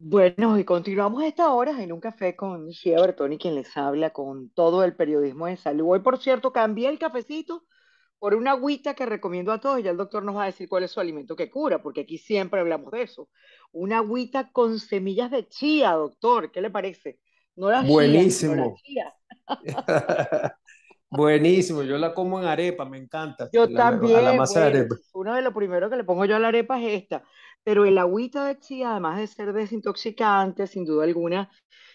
Bueno, y continuamos esta hora en un café con Gia Bertoni, quien les habla con todo el periodismo de salud. Hoy, por cierto, cambié el cafecito por una agüita que recomiendo a todos. Ya el doctor nos va a decir cuál es su alimento que cura, porque aquí siempre hablamos de eso. Una agüita con semillas de chía, doctor. ¿Qué le parece? No Buenísimo. Buenísimo, yo la como en arepa, me encanta. Yo también. A de Uno de los primeros que le pongo yo a la arepa es esta. Pero el agüita de chía, además de ser desintoxicante, sin duda alguna,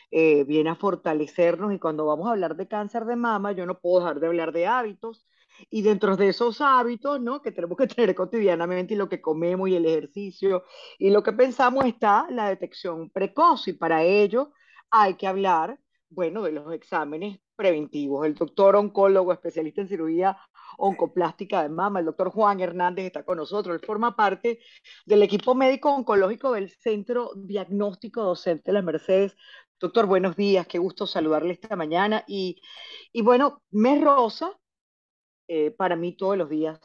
eh, viene a fortalecernos. Y cuando vamos a hablar de cáncer de mama, yo no puedo dejar de hablar de hábitos. Y dentro de esos hábitos, ¿no? Que tenemos que tener cotidianamente y lo que comemos y el ejercicio y lo que pensamos está la detección precoz. Y para ello hay que hablar, bueno, de los exámenes preventivos. El doctor oncólogo, especialista en cirugía oncoplástica de mama, el doctor Juan Hernández está con nosotros. Él forma parte del equipo médico oncológico del Centro Diagnóstico Docente de las Mercedes. Doctor, buenos días, qué gusto saludarle esta mañana. Y, y bueno, mes rosa, eh, para mí todos los días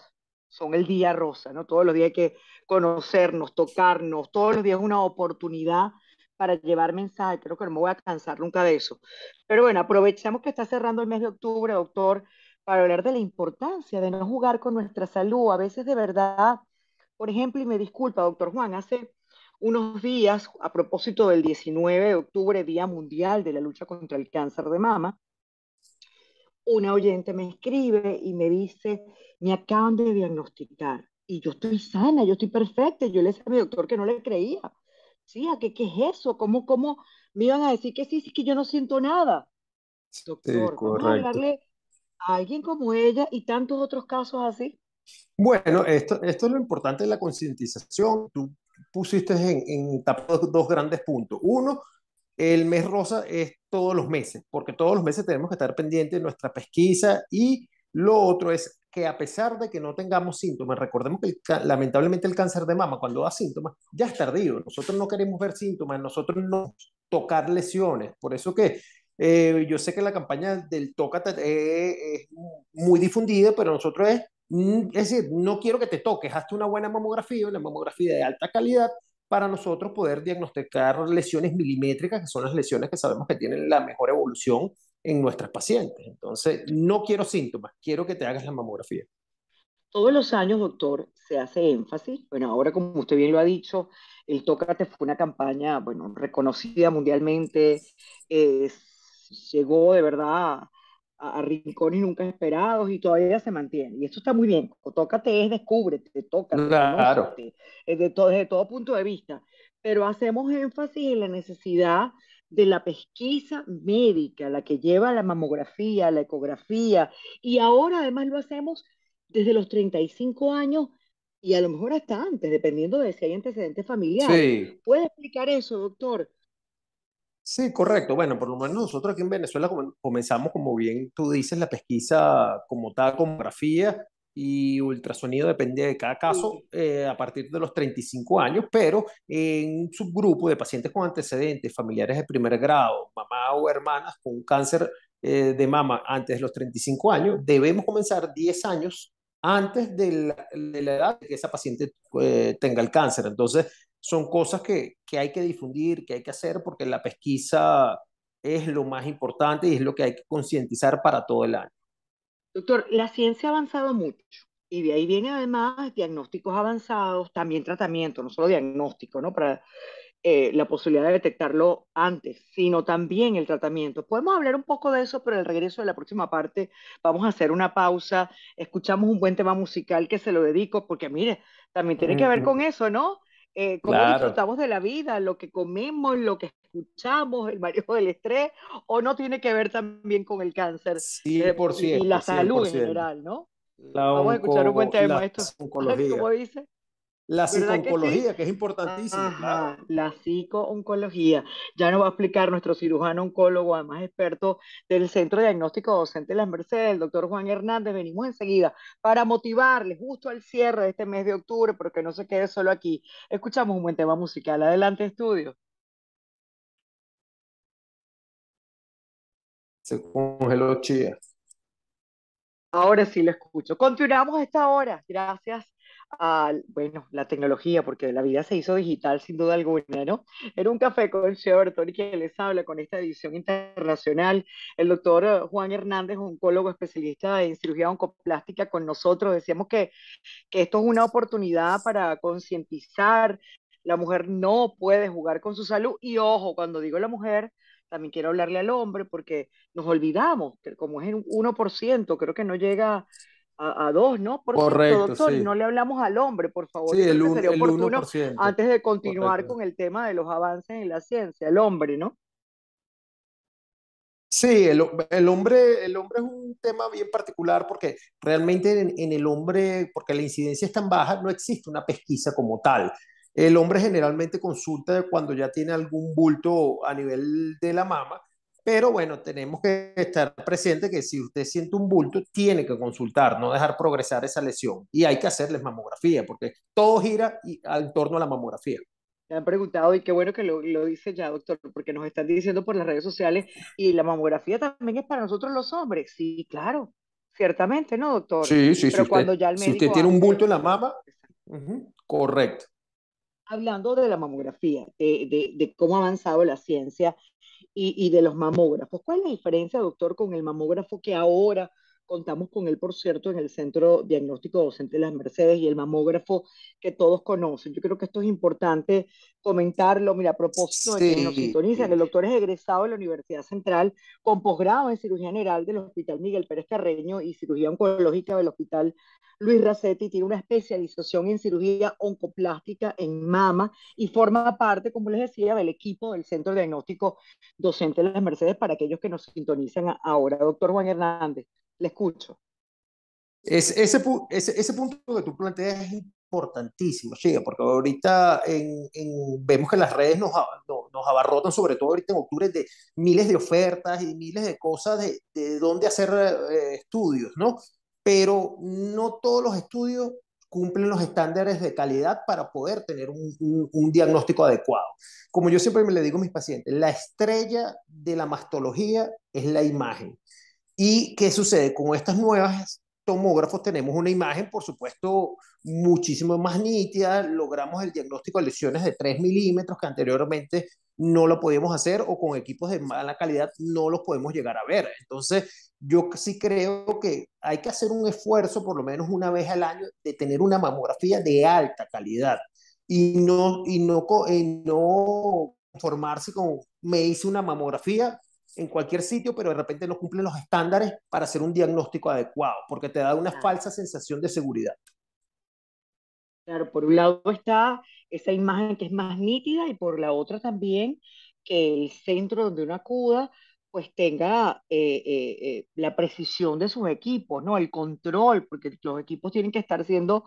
son el día rosa, ¿no? Todos los días hay que conocernos, tocarnos, todos los días es una oportunidad para llevar mensaje, Creo que no me voy a cansar nunca de eso. Pero bueno, aprovechamos que está cerrando el mes de octubre, doctor, para hablar de la importancia de no jugar con nuestra salud. A veces de verdad, por ejemplo, y me disculpa, doctor Juan, hace unos días, a propósito del 19 de octubre, Día Mundial de la Lucha contra el Cáncer de Mama, una oyente me escribe y me dice, me acaban de diagnosticar y yo estoy sana, yo estoy perfecta. Yo le decía a mi doctor que no le creía. ¿qué, es eso? ¿Cómo, ¿Cómo me iban a decir que sí, sí, que yo no siento nada? Doctor, ¿cómo hablarle a alguien como ella y tantos otros casos así? Bueno, esto, esto es lo importante de la concientización. Tú pusiste en, en dos, dos grandes puntos. Uno, el mes rosa es todos los meses, porque todos los meses tenemos que estar pendientes de nuestra pesquisa y lo otro es que a pesar de que no tengamos síntomas, recordemos que lamentablemente el cáncer de mama cuando da síntomas ya es tardío, nosotros no queremos ver síntomas, nosotros no tocar lesiones, por eso que eh, yo sé que la campaña del toca eh, es muy difundida, pero nosotros es, mm, es decir, no quiero que te toques, hazte una buena mamografía, una mamografía de alta calidad para nosotros poder diagnosticar lesiones milimétricas, que son las lesiones que sabemos que tienen la mejor evolución en nuestras pacientes. Entonces, no quiero síntomas, quiero que te hagas la mamografía. Todos los años, doctor, se hace énfasis. Bueno, ahora como usted bien lo ha dicho, el Tócate fue una campaña, bueno, reconocida mundialmente, llegó de verdad a, rincones nunca esperados y todavía se mantiene. Y esto está muy bien. Tócate es descúbrete, tócate, claro. Eh, todo, desde todo punto de vista. Pero hacemos énfasis en la necesidad de la pesquisa médica, la que lleva la mamografía, la ecografía, y ahora además lo hacemos desde los 35 años y a lo mejor hasta antes, dependiendo de si hay antecedentes familiares. ¿Puede explicar eso, doctor? Sí, correcto. Bueno, por lo menos nosotros aquí en Venezuela comenzamos, como bien tú dices, la pesquisa como tal, con grafía, y ultrasonido depende de cada caso eh, a partir de los 35 años, pero en un subgrupo de pacientes con antecedentes familiares de primer grado, mamá o hermanas con cáncer eh, de mama antes de los 35 años, debemos comenzar 10 años antes de la, de edad que esa paciente eh, tenga el cáncer. Entonces, son cosas que, que hay que difundir, que hay que hacer, porque la pesquisa es lo más importante y es lo que hay que concientizar para todo el año. Doctor, la ciencia ha avanzado mucho y de ahí viene además diagnósticos avanzados, también tratamiento, no solo diagnóstico, ¿no? Para eh, la posibilidad de detectarlo antes, sino también el tratamiento. Podemos hablar un poco de eso, pero el regreso de la próxima parte vamos a hacer una pausa, escuchamos un buen tema musical que se lo dedico, porque mire, también tiene que ver con eso, ¿no? Eh, cómo disfrutamos de la vida, lo que comemos, lo que escuchamos, el manejo del estrés, o no tiene que ver también con el cáncer sí, eh, y, la salud en general, ¿no? Vamos a escuchar un buen tema, la esto. ¿Cómo dice? La psicooncología, que, es importantísima. La psicooncología. Ya nos va a explicar nuestro cirujano oncólogo, además experto del Centro Diagnóstico Docente de las Mercedes, el doctor Juan Hernández. Venimos enseguida para motivarles justo al cierre de este mes de octubre, porque no se quede solo aquí. Escuchamos un buen tema musical. Adelante, estudio. Se congeló Chía. Ahora sí lo escucho. Continuamos esta hora, gracias a, bueno, la tecnología, porque la vida se hizo digital sin duda alguna, ¿no? En un café con señor Tony que les habla con esta edición internacional, el doctor eh, Juan Hernández, oncólogo especialista en cirugía oncoplástica, con nosotros. Decíamos que, que esto es una oportunidad para concientizar, la mujer no puede jugar con su salud y ojo, cuando digo la mujer, también quiero hablarle al hombre porque nos olvidamos, que como es un 1%, creo que no llega a, a dos, ¿no? Por Correcto, no le hablamos al hombre, por favor. Sí, el, 1%. Antes de continuar con el tema de los avances en la ciencia, el hombre, ¿no? Sí, el, hombre, el hombre es un tema bien particular porque realmente en, el hombre, porque la incidencia es tan baja, no existe una pesquisa como tal. El hombre generalmente consulta cuando ya tiene algún bulto a nivel de la mama, pero bueno, tenemos que estar presentes que si usted siente un bulto, tiene que consultar, no dejar progresar esa lesión. Y hay que hacerles mamografía, porque todo gira en torno a la mamografía. Me han preguntado y qué bueno que lo, dice ya, doctor, porque nos están diciendo por las redes sociales y la mamografía también es para nosotros los hombres. Sí, claro, ciertamente, ¿no, doctor? Sí, sí, Pero si cuando usted, ya el tiene un bulto en la mama, correcto hablando de la mamografía, eh, de, cómo ha avanzado la ciencia y, de los mamógrafos. ¿Cuál es la diferencia, doctor, con el mamógrafo que ahora Contamos con él, por cierto, en el Centro Diagnóstico Docente de las Mercedes y el mamógrafo que todos conocen. Yo creo que esto es importante comentarlo. Mira, a propósito de que nos sintonizan, el doctor es egresado de la Universidad Central con posgrado en cirugía general del Hospital Miguel Pérez Carreño y cirugía oncológica del Hospital Luis Racetti. Tiene una especialización en cirugía oncoplástica en mama y forma parte, como les decía, del equipo del Centro Diagnóstico Docente de las Mercedes para aquellos que nos sintonizan ahora. Doctor Juan Hernández. Le escucho. ese, punto que tú planteas es importantísimo, Chica, porque ahorita en, vemos que las redes nos, nos, abarrotan, sobre todo ahorita en octubre, de miles de ofertas y miles de cosas de, dónde hacer eh, estudios, ¿no? Pero no todos los estudios cumplen los estándares de calidad para poder tener un, un, diagnóstico adecuado. Como yo siempre me le digo a mis pacientes, la estrella de la mastología es la imagen. ¿Y qué sucede? Con estas nuevas tomógrafos tenemos una imagen, por supuesto, muchísimo más nítida, logramos el diagnóstico de lesiones de 3 milímetros que anteriormente no lo podíamos hacer o con equipos de mala calidad no los podemos llegar a ver. Entonces, yo sí creo que hay que hacer un esfuerzo, por lo menos una vez al año, de tener una mamografía de alta calidad y no, y no, no formarse con, me hice una mamografía, en cualquier sitio, pero de repente no cumplen los estándares para hacer un diagnóstico adecuado, porque te da una falsa sensación de seguridad. Claro, por un lado está esa imagen que es más nítida y por la otra también que el centro donde uno acuda pues tenga eh, eh, eh, la precisión de sus equipos, ¿no? El control, porque los equipos tienen que estar siendo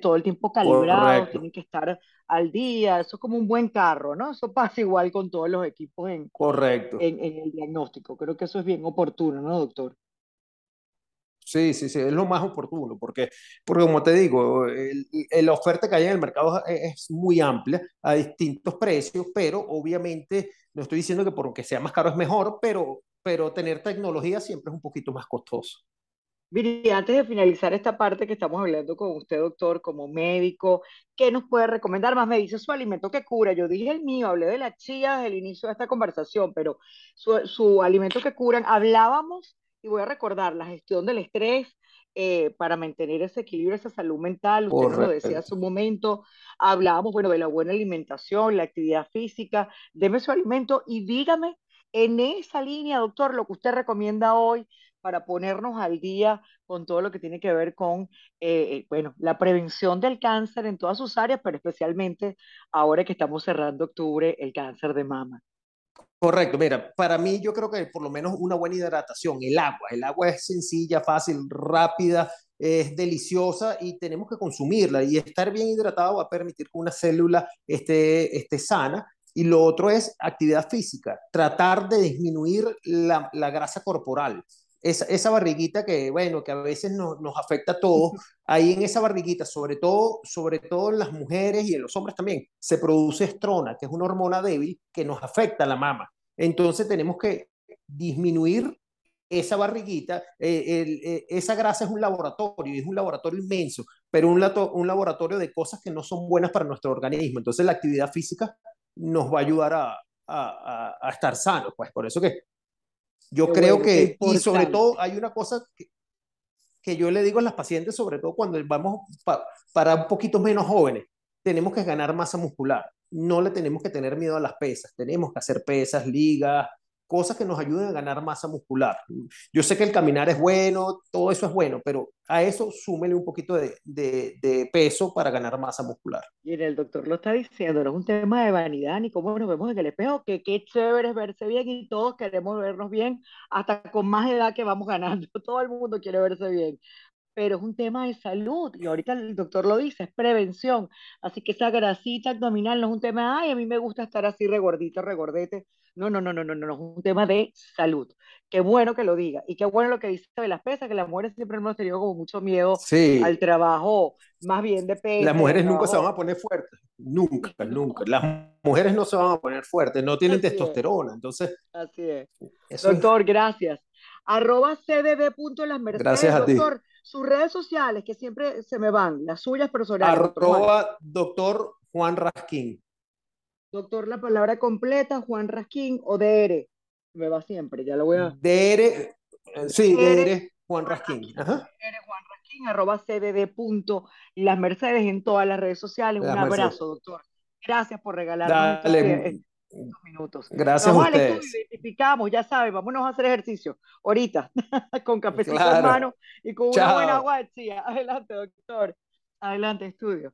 todo el tiempo calibrados, tienen que estar al día, eso es como un buen carro, ¿no? Eso pasa igual con todos los equipos en, en el diagnóstico, creo que eso es bien oportuno, ¿no, doctor? Sí, sí, sí, es lo más oportuno, porque, porque como te digo, la oferta que hay en el mercado es, muy amplia, a distintos precios, pero obviamente no estoy diciendo que por que sea más caro es mejor, pero, pero tener tecnología siempre es un poquito más costoso. Viri, antes de finalizar esta parte que estamos hablando con usted, doctor, como médico, ¿qué nos puede recomendar? Más me dice su alimento que cura. Yo dije el mío, hablé de la chía desde el inicio de esta conversación, pero su, su alimento que curan, hablábamos y voy a recordar la gestión del estrés eh, para mantener ese equilibrio, esa salud mental. Usted lo decía hace un momento. Hablábamos, bueno, de la buena alimentación, la actividad física. Deme su alimento y dígame en esa línea, doctor, lo que usted recomienda hoy para ponernos al día con todo lo que tiene que ver con, eh, bueno, la prevención del cáncer en todas sus áreas, pero especialmente ahora que estamos cerrando octubre, el cáncer de mama. Correcto, mira, para mí yo creo que por lo menos una buena hidratación, el agua, el agua es sencilla, fácil, rápida, es deliciosa y tenemos que consumirla y estar bien hidratado va a permitir que una célula esté, esté sana. Y lo otro es actividad física, tratar de disminuir la, la grasa corporal esa, esa barriguita que, bueno, que a veces nos afecta a todos, ahí en esa barriguita, sobre todo, sobre todo en las mujeres y en los hombres también, se produce estrona, que es una hormona débil que nos afecta a la mama. Entonces tenemos que disminuir esa barriguita, eh, eh, esa grasa es un laboratorio, es un laboratorio inmenso, pero un, un laboratorio de cosas que no son buenas para nuestro organismo. Entonces la actividad física nos va a ayudar a, a, a, estar sanos, pues por eso que yo creo que, y sobre todo, hay una cosa que, yo le digo a las pacientes, sobre todo cuando vamos para un poquito menos jóvenes, tenemos que ganar masa muscular. No le tenemos que tener miedo a las pesas, tenemos que hacer pesas, ligas, cosas que nos ayuden a ganar masa muscular. Yo sé que el caminar es bueno, todo eso es bueno, pero a eso súmele un poquito de, peso para ganar masa muscular. Y el doctor lo está diciendo, no es un tema de vanidad ni cómo nos vemos en el espejo, que qué chévere es verse bien y todos queremos vernos bien, hasta con más edad que vamos ganando, todo el mundo quiere verse bien pero es un tema de salud y ahorita el doctor lo dice, es prevención. Así que esa grasita abdominal no es un tema, ay, a mí me gusta estar así regordito, regordete. No, no, no, no, no, no, no, es un tema de salud. Qué bueno que lo diga y qué bueno lo que dice de las pesas, que las mujeres siempre hemos tenido como mucho miedo al trabajo, más bien de peso. Las mujeres nunca se van a poner fuertes, nunca, nunca. Las mujeres no se van a poner fuertes, no tienen testosterona, entonces. Así es. Doctor, gracias arroba cdb.lasmercedes. Gracias a doctor, Sus redes sociales, que siempre se me van, las suyas personales. Arroba doctor Juan Rasquín. Doctor, la palabra completa, Juan Rasquín o DR. Me va siempre, ya lo voy a... DR, eh, sí, DR, Juan Rasquín. DR Juan Rasquín, arroba en todas las redes sociales. Un abrazo, doctor. Gracias por regalar minutos. Gracias vamos a ustedes. identificamos, ya sabes, vámonos a hacer ejercicio ahorita, con cafecito en mano y con una buena agua. adelante, doctor. Adelante, estudio.